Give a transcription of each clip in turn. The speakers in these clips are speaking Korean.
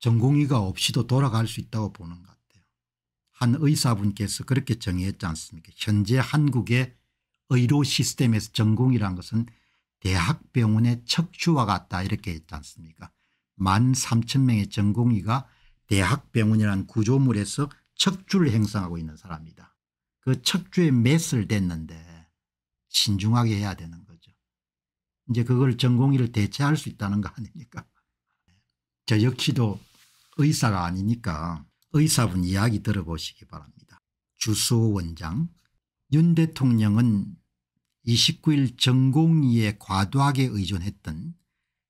전공의가 없이도 돌아갈 수 있다고 보는 것 같아요. 한 의사분께서 그렇게 정의했지 않습니까 현재 한국의 의료 시스템에서 전공이란 것은 대학병원의 척추와 같다 이렇게 했지 않습니까 만 3천 명의 전공의가 대학병원이라는 구조물에서 척주를 행사하고 있는 사람이다. 그 척주에 맷을 댔는데 신중하게 해야 되는 거죠. 이제 그걸 전공의를 대체할 수 있다는 거 아닙니까 저 역시도 의사가 아니니까 의사분 이야기 들어보시기 바랍니다. 주소 원장 윤 대통령은 29일 전공의에 과도하게 의존했던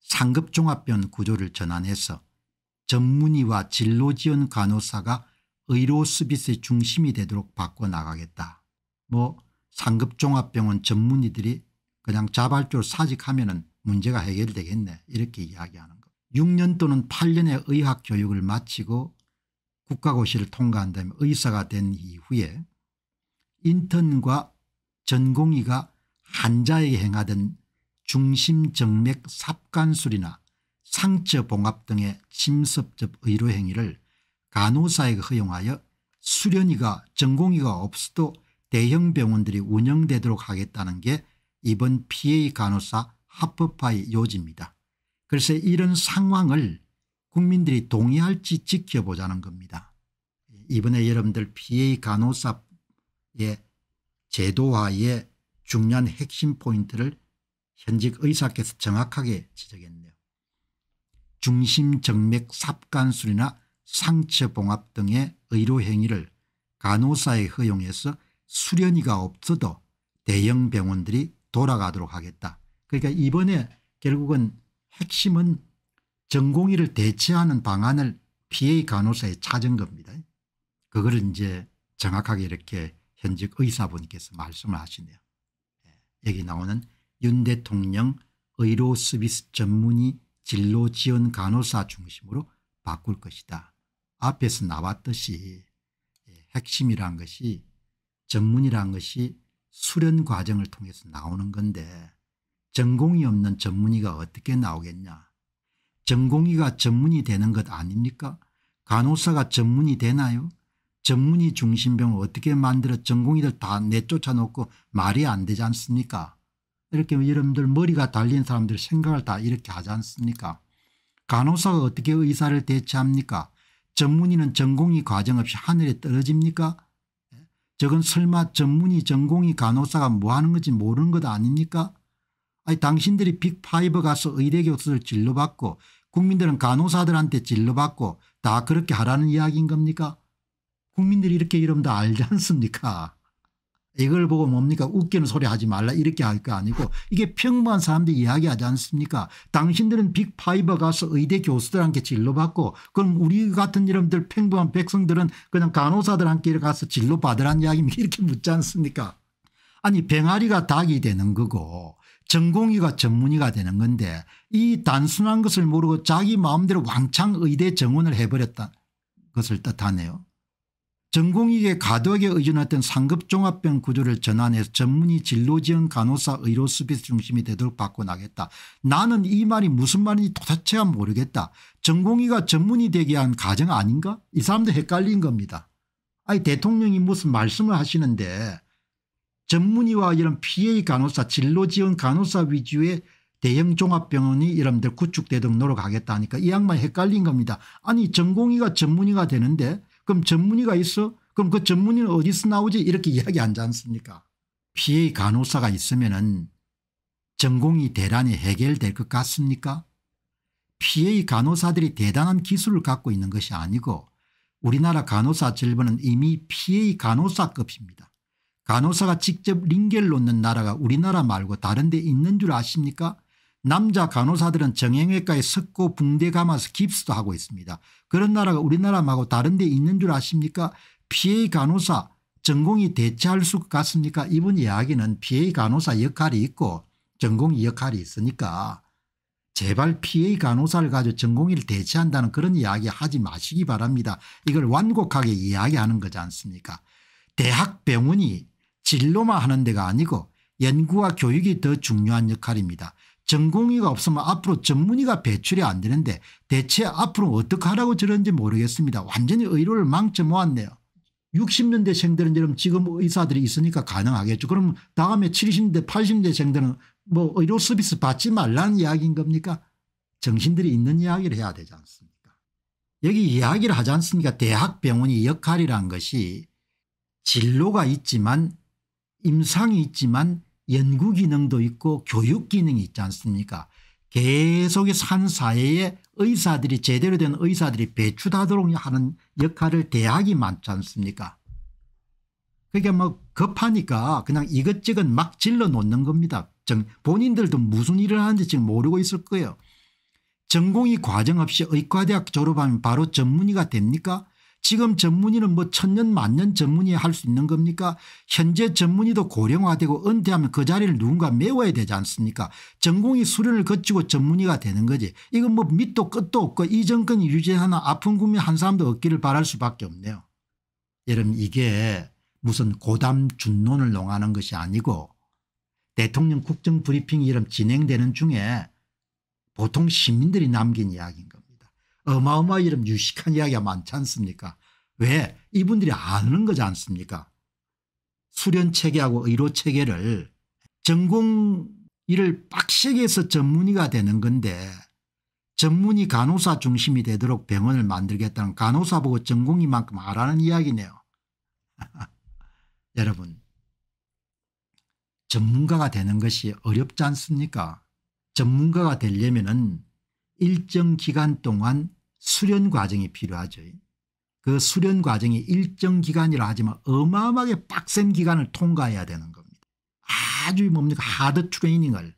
상급종합병 구조를 전환해서 전문의와 진로지원 간호사가 의료 서비스의 중심이 되도록 바꿔나가겠다. 뭐 상급종합병원 전문의들이 그냥 자발적으로 사직하면 문제가 해결되겠네 이렇게 이야기하는 6년 또는 8년의 의학 교육을 마치고 국가고시를 통과한 다음에 의사가 된 이후에 인턴과 전공의가 환자에게 행하던 중심정맥 삽관술이나 상처봉합 등의 침습적 의료 행위를 간호사에게 허용하여 수련의가 전공의가 없어도 대형 병원들이 운영되도록 하겠다는 게 이번 PA 간호사 합법화의 요지입니다. 글쎄 이런 상황을 국민들이 동의할지 지켜보자는 겁니다. 이번에 여러분들 PA 간호사의 제도화의 중요한 핵심 포인트를 현직 의사께서 정확하게 지적했네요. 중심정맥 삽관술이나 상처봉합 등의 의료행위를 간호사에 허용해서 수련이가 없어도 대형 병원들이 돌아가도록 하겠다. 그러니까 이번에 결국은 핵심은 전공의를 대체하는 방안을 PA 간호사에 찾은 겁니다. 그걸 이제 정확하게 이렇게 현직 의사분께서 말씀을 하시네요. 예, 여기 나오는 윤 대통령 의료 서비스 전문의 진로 지원 간호사 중심으로 바꿀 것이다. 앞에서 나왔듯이 예, 핵심이란 것이 전문이란 것이 수련 과정을 통해서 나오는 건데 전공이 없는 전문의가 어떻게 나오겠냐. 전공의가 전문이 되는 것 아닙니까? 간호사가 전문이 되나요? 전문의 중심병을 어떻게 만들어 전공의들 다 내쫓아 놓고 말이 안 되지 않습니까? 이렇게 여러분들 머리가 달린 사람들 생각을 다 이렇게 하지 않습니까? 간호사가 어떻게 의사를 대체합니까? 전문의는 전공의 과정 없이 하늘에 떨어집니까? 예? 저건 설마 전문의 전공의 간호사가 뭐 하는 건지 모르는 것 아닙니까? 아니 당신들이 빅파이브 가서 의대 교수를 진로받고 국민들은 간호사들한테 진로받고다 그렇게 하라는 이야기인 겁니까 국민들이 이렇게 이러면 다 알지 않습니까 이걸 보고 뭡니까 웃기는 소리 하지 말라 이렇게 할 거 아니고 이게 평범한 사람들이 이야기하지 않습니까 당신들은 빅파이버 가서 의대 교수들한테 진로받고 그럼 우리 같은 이름들 평범한 백성들은 그냥 간호사들한테 가서 진로받으라는 이야기입니다 이렇게 묻지 않습니까 아니 병아리가 닭이 되는 거고 전공의가 전문의가 되는 건데 이 단순한 것을 모르고 자기 마음대로 왕창 의대 정원을 해버렸다 것을 뜻하네요. 전공의계 과도하게 의존했던 상급종합병 구조를 전환해서 전문의 진로지원 간호사 의료 서비스 중심이 되도록 바꿔나겠다. 나는 이 말이 무슨 말인지 도대체가 모르겠다. 전공의가 전문의 되게 한 가정 아닌가? 이 사람도 헷갈린 겁니다. 아니 대통령이 무슨 말씀을 하시는데 전문의와 이런 PA 간호사 진로 지원 간호사 위주의 대형 종합병원이 여러분들 구축되도록 노력하겠다니까 하이 양반 헷갈린 겁니다. 아니 전공의가 전문의가 되는데 그럼 전문의가 있어? 그럼 그 전문의는 어디서 나오지? 이렇게 이야기하지 않습니까? PA 간호사가 있으면 은 전공이 대란이 해결될 것 같습니까? PA 간호사들이 대단한 기술을 갖고 있는 것이 아니고 우리나라 간호사 질문은 이미 PA 간호사급입니다. 간호사가 직접 링겔 놓는 나라가 우리나라 말고 다른 데 있는 줄 아십니까 남자 간호사들은 정형외과에 석고 붕대 감아서 깁스도 하고 있습니다. 그런 나라가 우리나라 말고 다른 데 있는 줄 아십니까 PA 간호사 전공이 대체할 수 같습니까 이분 이야기는 PA 간호사 역할이 있고 전공이 역할이 있으니까 제발 PA 간호사를 가지고 전공의를 대체한다는 그런 이야기 하지 마시기 바랍니다. 이걸 완곡하게 이야기하는 거지 않습니까 대학병원이 진로만 하는 데가 아니고 연구와 교육이 더 중요한 역할입니다. 전공의가 없으면 앞으로 전문의가 배출이 안 되는데 대체 앞으로 어떻게 하라고 저런지 모르겠습니다. 완전히 의료를 망쳐 모았네요. 60년대 생들은 지금 의사들이 있으니까 가능하겠죠. 그럼 다음에 70년대 80년대 생들은 뭐 의료 서비스 받지 말라는 이야기인 겁니까 정신들이 있는 이야기를 해야 되지 않습니까 여기 이야기를 하지 않습니까 대학병원이 역할이란 것이 진로가 있지만 임상이 있지만 연구 기능도 있고 교육 기능이 있지 않습니까 계속산 사회에 의사들이 제대로 된 의사들이 배출하도록 하는 역할을 대학이 많지 않습니까 그러니까 뭐 급하니까 그냥 이것저것 막 질러 놓는 겁니다. 본인들도 무슨 일을 하는지 지금 모르고 있을 거예요. 전공이 과정 없이 의과대학 졸업하면 바로 전문의가 됩니까 지금 전문의는 뭐 천년 만년 전문의 할 수 있는 겁니까 현재 전문의도 고령화되고 은퇴하면 그 자리를 누군가 메워야 되지 않습니까 전공이 수련을 거치고 전문의가 되는 거지 이건 뭐 밑도 끝도 없고 이 정권이 유지하나 아픈 국민 한 사람도 없기를 바랄 수밖에 없네요. 여러분 이게 무슨 고담 준론을 농하는 것이 아니고 대통령 국정 브리핑이 이런 진행되는 중에 보통 시민들이 남긴 이야기인 겁니다. 어마어마 이런 유식한 이야기가 많지 않습니까 왜 이분들이 아는 거지 않습니까 수련체계하고 의료체계를 전공 일을 빡세게 해서 전문의가 되는 건데 전문의 간호사 중심이 되도록 병원을 만들겠다는 간호사 보고 전공이만큼 알아는 이야기네요. 여러분 전문가가 되는 것이 어렵지 않습니까 전문가가 되려면 일정 기간 동안 수련 과정이 필요하죠. 그 수련 과정이 일정 기간이라 하지만 어마어마하게 빡센 기간을 통과해야 되는 겁니다. 아주 뭡니까 하드 트레이닝을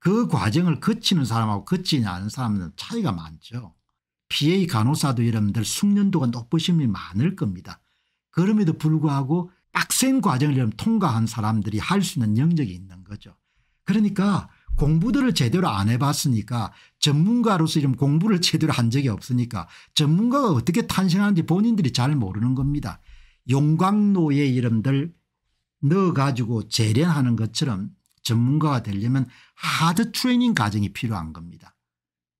그 과정을 거치는 사람하고 거치지 않은 사람은 차이가 많죠. PA 간호사도 여러분들 숙련도가 높으신 분이 많을 겁니다. 그럼에도 불구하고 빡센 과정을 통과한 사람들이 할 수 있는 영역이 있는 거죠. 그러니까 공부들을 제대로 안 해봤으니까 전문가로서 이런 공부를 제대로 한 적이 없으니까 전문가가 어떻게 탄생하는지 본인들이 잘 모르는 겁니다. 용광로의 이름들 넣어가지고 재련하는 것처럼 전문가가 되려면 하드 트레이닝 과정이 필요한 겁니다.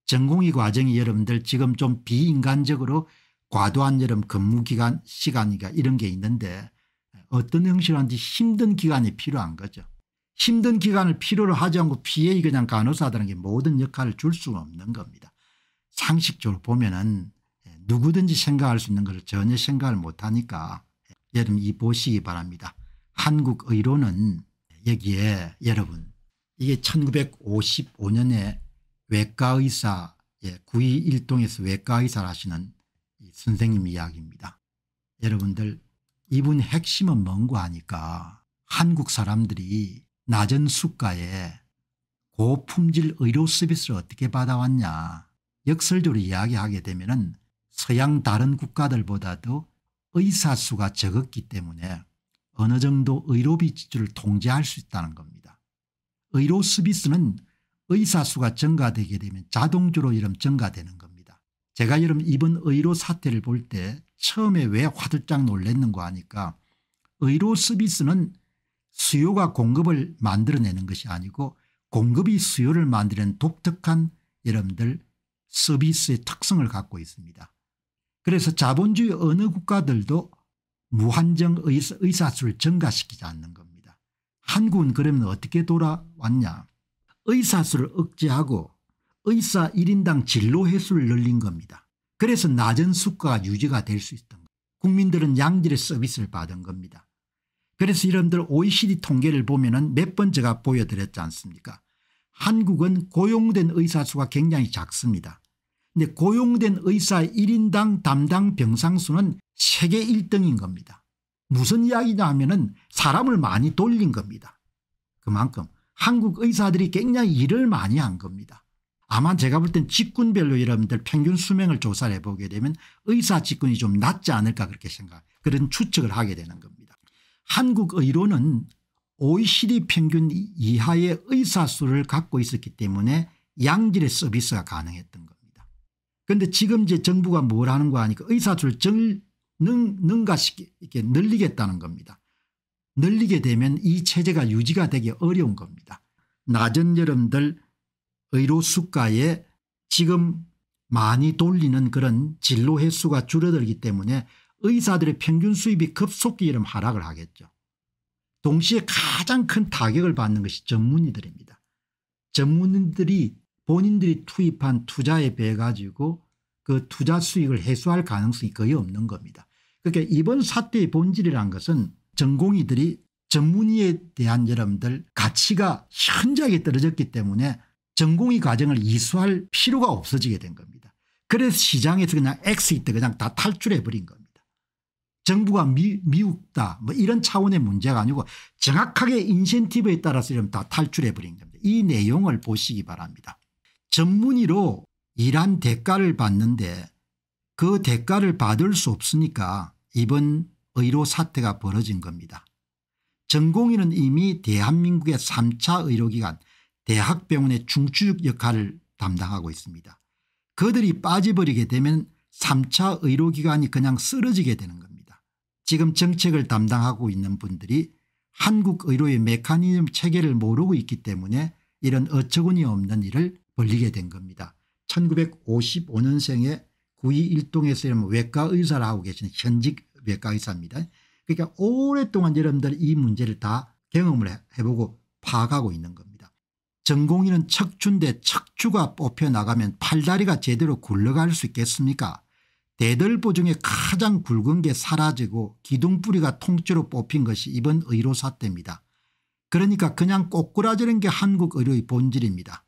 전공의 과정이 여러분들 지금 좀 비인간적으로 과도한 여름 근무기간 시간이가 이런 게 있는데 어떤 형식으로 하는지 힘든 기간이 필요한 거죠. 힘든 기간을 필요로 하지 않고 PA 그냥 간호사들은 게 모든 역할을 줄수가 없는 겁니다. 상식적으로 보면은 예, 누구든지 생각할 수 있는 것을 전혀 생각을 못하니까 예, 여러분 이 보시기 바랍니다. 한국 의료는 여기에 여러분 이게 1955년에 외과의사 예, 구이 일동에서 외과의사를 하시는 선생님 이야기입니다. 여러분들 이분 핵심은 뭔고 하니까 한국 사람들이 낮은 수가에 고품질 의료 서비스를 어떻게 받아왔냐 역설적으로 이야기하게 되면 서양 다른 국가들보다도 의사 수가 적었기 때문에 어느 정도 의료비 지출을 통제할 수 있다는 겁니다. 의료 서비스는 의사 수가 증가되게 되면 자동적으로 이름 증가되는 겁니다. 제가 이름 이번 의료 사태를 볼 때 처음에 왜 화들짝 놀랬는가 하니까 의료 서비스는 수요가 공급을 만들어내는 것이 아니고 공급이 수요를 만드는 독특한 여러분들 서비스의 특성을 갖고 있습니다. 그래서 자본주의 어느 국가들도 무한정 의사, 의사수를 증가시키지 않는 겁니다. 한국은 그러면 어떻게 돌아왔냐 의사수를 억제하고 의사 1인당 진로 횟수를 늘린 겁니다. 그래서 낮은 수가가 유지가 될 수 있던 겁니다. 국민들은 양질의 서비스를 받은 겁니다. 그래서 여러분들 OECD 통계를 보면 은몇 번 제가 보여드렸지 않습니까 한국은 고용된 의사 수가 굉장히 작습니다. 근데 고용된 의사 1인당 담당 병상 수는 세계 1등인 겁니다. 무슨 이야기냐 하면 은 사람을 많이 돌린 겁니다. 그만큼 한국 의사들이 굉장히 일을 많이 한 겁니다. 아마 제가 볼 땐 직군별로 여러분들 평균 수명을 조사를 해보게 되면 의사 직군이 좀 낮지 않을까 그렇게 생각 그런 추측을 하게 되는 겁니다. 한국 의료는 OECD 평균 이하의 의사수를 갖고 있었기 때문에 양질의 서비스가 가능했던 겁니다. 그런데 지금 이제 정부가 뭘 하는 거 하니까 의사수를 정, 능, 능가시키 게 늘리겠다는 겁니다. 늘리게 되면 이 체제가 유지가 되기 어려운 겁니다. 낮은 여름들 의료 수가에 지금 많이 돌리는 그런 진로 횟수가 줄어들기 때문에 의사들의 평균 수입이 급속히 이름 하락을 하겠죠. 동시에 가장 큰 타격을 받는 것이 전문의들입니다. 전문인들이 본인들이 투입한 투자에 배해 가지고 그 투자 수익을 해소할 가능성이 거의 없는 겁니다. 그러니까 이번 사태의 본질이란 것은 전공의들이 전문의에 대한 여러분들 가치가 현저하게 떨어졌기 때문에 전공의 과정을 이수할 필요가 없어지게 된 겁니다. 그래서 시장에서 그냥 엑시트 스 그냥 다 탈출해 버린 겁니다. 정부가 미, 미흡다 뭐 이런 차원의 문제가 아니고 정확하게 인센티브에 따라서 이러면 다 탈출해 버린 겁니다. 이 내용을 보시기 바랍니다. 전문의로 일한 대가를 받는데 그 대가를 받을 수 없으니까 이번 의료 사태가 벌어진 겁니다. 전공의는 이미 대한민국의 3차 의료기관 대학병원의 중추적 역할을 담당하고 있습니다. 그들이 빠져버리게 되면 3차 의료기관이 그냥 쓰러지게 되는 겁니다. 지금 정책을 담당하고 있는 분들이 한국의료의 메커니즘 체계를 모르고 있기 때문에 이런 어처구니 없는 일을 벌리게 된 겁니다. 1955년생에 구이 일동에서 외과 의사를 하고 계신 현직 외과 의사입니다. 그러니까 오랫동안 여러분들 이 문제를 다 경험을 해보고 파악하고 있는 겁니다. 전공의는 척추인데 척추가 뽑혀 나가면 팔다리가 제대로 굴러갈 수 있겠습니까 대들보 중에 가장 굵은 게 사라지고 기둥뿌리가 통째로 뽑힌 것이 이번 의료 사때입니다 그러니까 그냥 꼬꾸라지는 게 한국 의료의 본질입니다.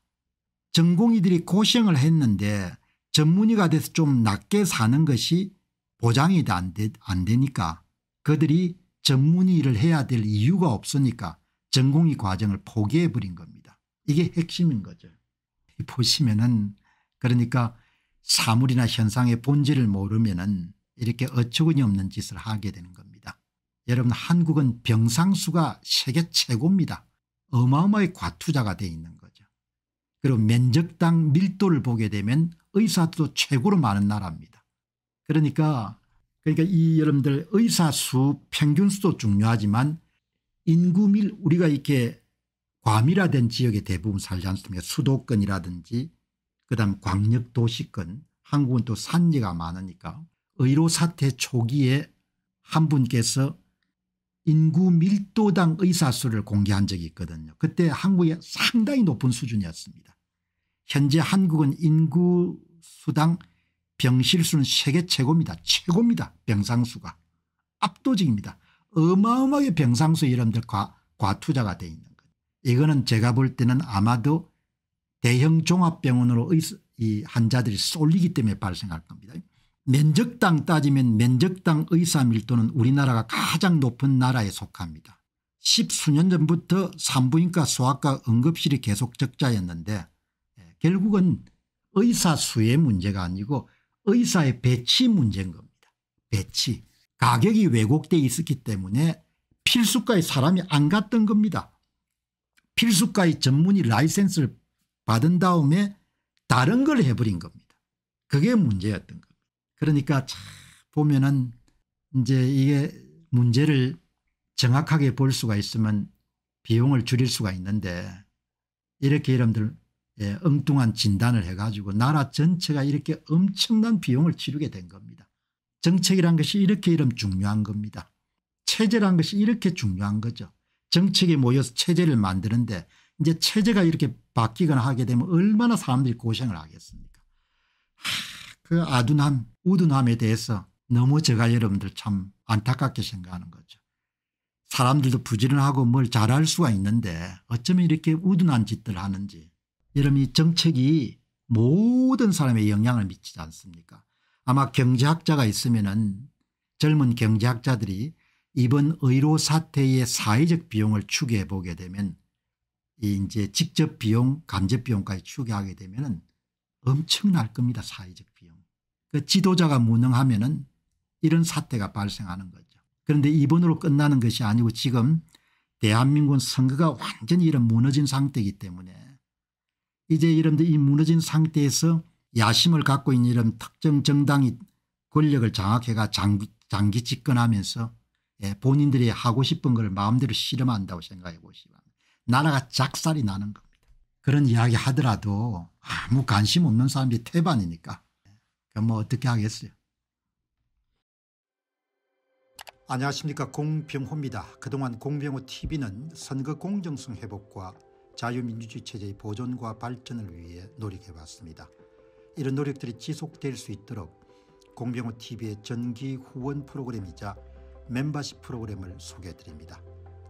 전공의들이 고생을 했는데 전문의가 돼서 좀 낮게 사는 것이 보장이 안, 되, 안 되니까 그들이 전문의를 해야 될 이유가 없으니까 전공의 과정을 포기해버린 겁니다. 이게 핵심인 거죠. 보시면은 그러니까 사물이나 현상의 본질을 모르면 이렇게 어처구니 없는 짓을 하게 되는 겁니다. 여러분 한국은 병상수가 세계 최고입니다. 어마어마의 과투자가 돼 있는 거죠. 그리고 면적당 밀도를 보게 되면 의사도 최고로 많은 나라입니다. 그러니까 그러니까 이 여러분들 의사 수 평균 수도 중요하지만 인구밀 우리가 이렇게 과밀화된 지역에 대부분 살지 않습니까 수도권이라든지 그다음 광역도시권 한국은 또 산지가 많으니까 의료 사태 초기에 한 분께서 인구 밀도당 의사수를 공개한 적이 있거든요. 그때 한국의 상당히 높은 수준이었습니다. 현재 한국은 인구 수당 병실수는 세계 최고입니다. 최고입니다. 병상수가 압도적입니다. 어마어마하게 병상수 이름들 과, 과투자가 돼 있는 거예요. 이거는 제가 볼 때는 아마도 대형 종합병원으로 이 환자들이 쏠리기 때문에 발생할 겁니다. 면적당 따지면 면적당 의사 밀도는 우리나라가 가장 높은 나라에 속합니다. 십수년 전부터 산부인과 소아과 응급실이 계속 적자였는데 예, 결국은 의사 수의 문제가 아니고 의사의 배치 문제인 겁니다. 배치. 가격이 왜곡돼 있었기 때문에 필수과에 사람이 안 갔던 겁니다. 필수과의 전문의 라이센스를 받은 다음에 다른 걸 해버린 겁니다. 그게 문제였던 겁니다. 그러니까 참 보면은 이제 이게 문제를 정확하게 볼 수가 있으면 비용을 줄일 수가 있는데 이렇게 여러분들 예, 엉뚱한 진단을 해가지고 나라 전체가 이렇게 엄청난 비용을 치르게 된 겁니다. 정책이란 것이 이렇게 이름 중요한 겁니다. 체제란 것이 이렇게 중요한 거죠. 정책이 모여서 체제를 만드는데 이제 체제가 이렇게 바뀌거나 하게 되면 얼마나 사람들이 고생을 하겠습니까 그 아둔함 우둔함에 대해서 너무 제가 여러분들 참 안타깝게 생각하는 거죠. 사람들도 부지런하고 뭘 잘할 수가 있는데 어쩌면 이렇게 우둔한 짓들 하는지 여러분 이 정책이 모든 사람의 영향을 미치지 않습니까 아마 경제학자가 있으면 은 젊은 경제학자들이 이번 의료 사태의 사회적 비용을 추계해 보게 되면 이제 직접 비용 간접 비용까지 추계 하게 되면 은 엄청날 겁니다. 사회적 비용. 그 지도자가 무능하면 은 이런 사태가 발생하는 거죠. 그런데 이번으로 끝나는 것이 아니고 지금 대한민국 선거가 완전히 이런 무너진 상태이기 때문에 이제 여러분들 이 무너진 상태에서 야심을 갖고 있는 이런 특정 정당이 권력을 장악해가 장기, 장기 집권하면서 예, 본인들이 하고 싶은 걸 마음대로 실험한다고 생각해 보시라. 나라가 작살이 나는 겁니다. 그런 이야기 하더라도 아무 관심 없는 사람이 태반이니까 그럼 뭐 어떻게 하겠어요. 안녕하십니까 공병호입니다. 그동안 공병호TV는 선거 공정성 회복과 자유민주주의 체제의 보존과 발전을 위해 노력해왔습니다. 이런 노력들이 지속될 수 있도록 공병호TV의 전기 후원 프로그램이자 멤버십 프로그램을 소개해드립니다.